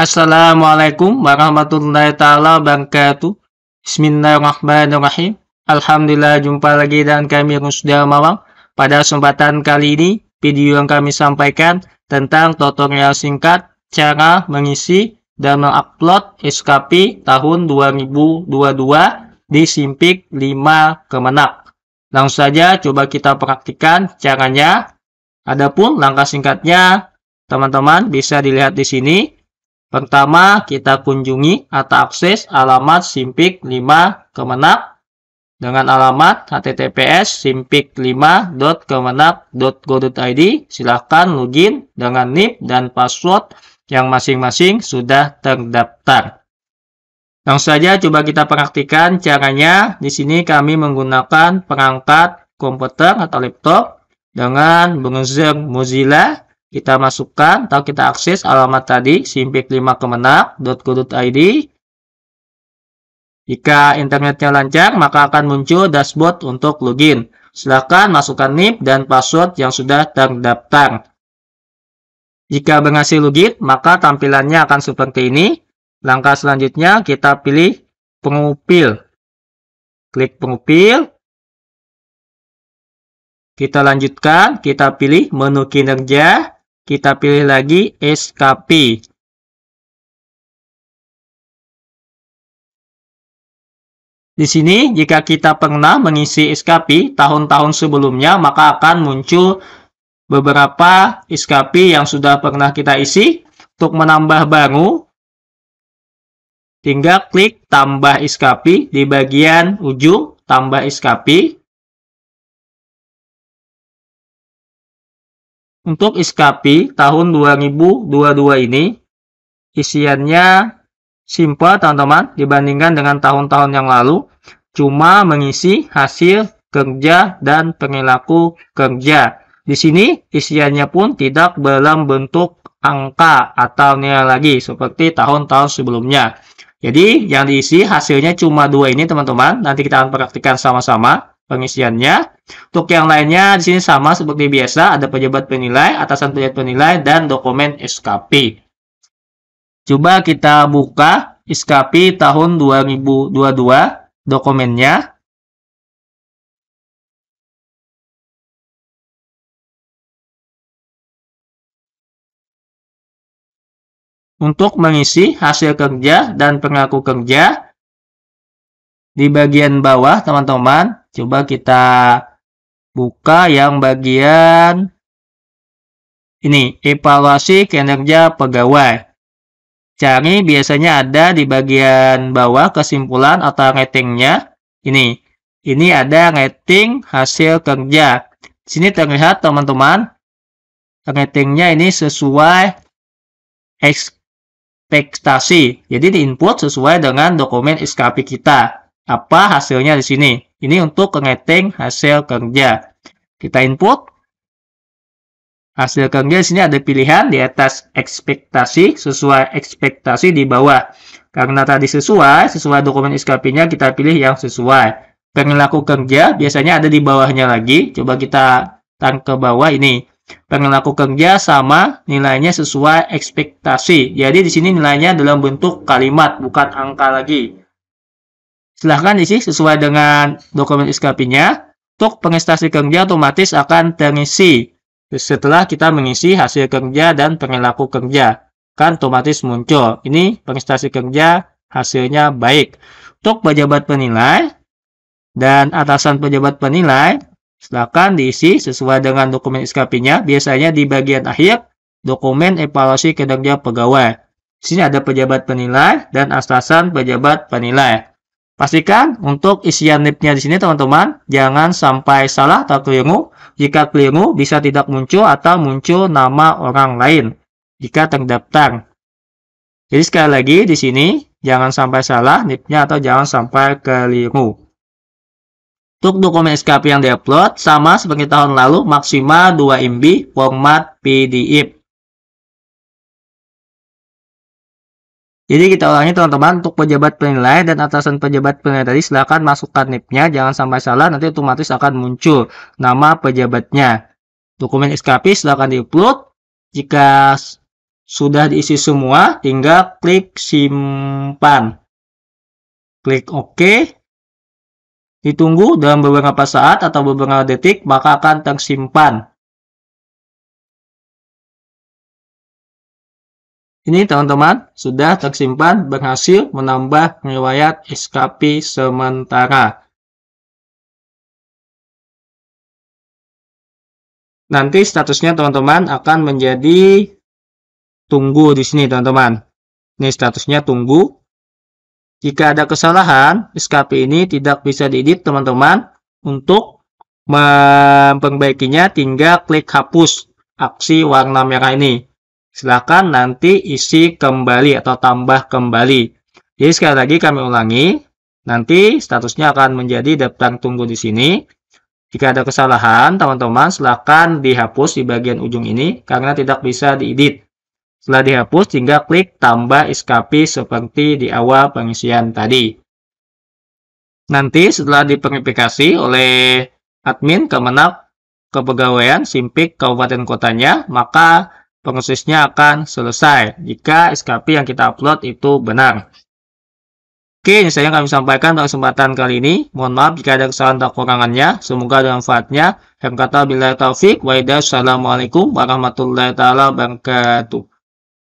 Assalamualaikum warahmatullahi taala wabarakatuh. Bismillahirrahmanirrahim. Alhamdulillah jumpa lagi dengan kami Rusda Mawang. Pada kesempatan kali ini, video yang kami sampaikan tentang tutorial singkat cara mengisi dan mengupload SKP tahun 2022 di Simpik 5 Kemenak. Langsung saja coba kita praktikkan caranya. Adapun langkah singkatnya, teman-teman bisa dilihat di sini Pertama, kita kunjungi atau akses alamat simpik 5 kemenap dengan alamat https simpik 5.kemenap.go.id. Silahkan login dengan NIP dan password yang masing-masing sudah terdaftar. Langsung saja coba kita praktikan caranya. Di sini kami menggunakan perangkat komputer atau laptop dengan browser Mozilla kita masukkan atau kita akses alamat tadi simpik5kemenak.go.id. Jika internetnya lancar, maka akan muncul dashboard untuk login. Silakan masukkan NIP dan password yang sudah terdaftar. Jika berhasil login, maka tampilannya akan seperti ini. Langkah selanjutnya kita pilih pengupil. Klik pengupil. Kita lanjutkan, kita pilih menu kinerja. Kita pilih lagi SKP. Di sini, jika kita pernah mengisi SKP tahun-tahun sebelumnya, maka akan muncul beberapa SKP yang sudah pernah kita isi. Untuk menambah baru, tinggal klik tambah SKP di bagian ujung tambah SKP. Untuk iskapi tahun 2022 ini, isiannya simple teman-teman dibandingkan dengan tahun-tahun yang lalu. Cuma mengisi hasil kerja dan perilaku kerja. Di sini isiannya pun tidak dalam bentuk angka atau nilai lagi seperti tahun-tahun sebelumnya. Jadi yang diisi hasilnya cuma dua ini teman-teman. Nanti kita akan praktikkan sama-sama pengisiannya. Untuk yang lainnya di sini sama seperti biasa ada pejabat penilai, atasan pejabat penilai dan dokumen SKP. Coba kita buka SKP tahun 2022 dokumennya. Untuk mengisi hasil kerja dan pengaku kerja di bagian bawah teman-teman Coba kita buka yang bagian ini, evaluasi kinerja pegawai. Cari biasanya ada di bagian bawah kesimpulan atau ratingnya. Ini, ini ada rating hasil kerja. sini terlihat teman-teman, ratingnya ini sesuai ekspektasi. Jadi di input sesuai dengan dokumen SKP kita. Apa hasilnya di sini? Ini untuk ngeting hasil kerja. Kita input. Hasil kerja di sini ada pilihan di atas ekspektasi, sesuai ekspektasi di bawah. Karena tadi sesuai, sesuai dokumen SKP-nya kita pilih yang sesuai. Pengelaku kerja biasanya ada di bawahnya lagi. Coba kita tan ke bawah ini. Pengelaku kerja sama nilainya sesuai ekspektasi. Jadi di sini nilainya dalam bentuk kalimat, bukan angka lagi. Silahkan isi sesuai dengan dokumen SKP-nya. Untuk pengestasi kerja otomatis akan terisi setelah kita mengisi hasil kerja dan perilaku kerja. Kan otomatis muncul. Ini pengestasi kerja hasilnya baik. Untuk pejabat penilai dan atasan pejabat penilai, silahkan diisi sesuai dengan dokumen SKP-nya. Biasanya di bagian akhir, dokumen evaluasi kerja pegawai. Di sini ada pejabat penilai dan atasan pejabat penilai. Pastikan untuk isian nipnya di sini teman-teman, jangan sampai salah atau keliru. Jika keliru, bisa tidak muncul atau muncul nama orang lain jika terdaftar. Jadi sekali lagi di sini, jangan sampai salah nipnya atau jangan sampai keliru. Untuk dokumen SKP yang diupload, sama seperti tahun lalu, maksimal 2 MB format PDF. Jadi kita ulangi teman-teman untuk pejabat penilai dan atasan pejabat penilai tadi silahkan masukkan NIP-nya jangan sampai salah nanti otomatis akan muncul nama pejabatnya. Dokumen SKP silahkan diupload. Jika sudah diisi semua tinggal klik simpan. Klik OK. Ditunggu dalam beberapa saat atau beberapa detik maka akan tersimpan. Ini teman-teman sudah tersimpan berhasil menambah riwayat SKP sementara. Nanti statusnya teman-teman akan menjadi tunggu di sini teman-teman. Ini statusnya tunggu. Jika ada kesalahan, SKP ini tidak bisa diedit teman-teman. Untuk memperbaikinya tinggal klik hapus aksi warna merah ini. Silakan nanti isi kembali atau tambah kembali. Jadi sekali lagi kami ulangi, nanti statusnya akan menjadi daftar tunggu di sini. Jika ada kesalahan, teman-teman silakan dihapus di bagian ujung ini karena tidak bisa diedit. Setelah dihapus, tinggal klik tambah iskapi seperti di awal pengisian tadi. Nanti setelah diverifikasi oleh admin Kemenak Kepegawaian Simpik Kabupaten Kotanya, maka prosesnya akan selesai jika SKP yang kita upload itu benar. Oke, ini saya yang kami sampaikan pada kesempatan kali ini. Mohon maaf jika ada kesalahan atau kekurangannya. Semoga ada manfaatnya. Hem kata bila taufik, waidah, assalamualaikum warahmatullahi wabarakatuh.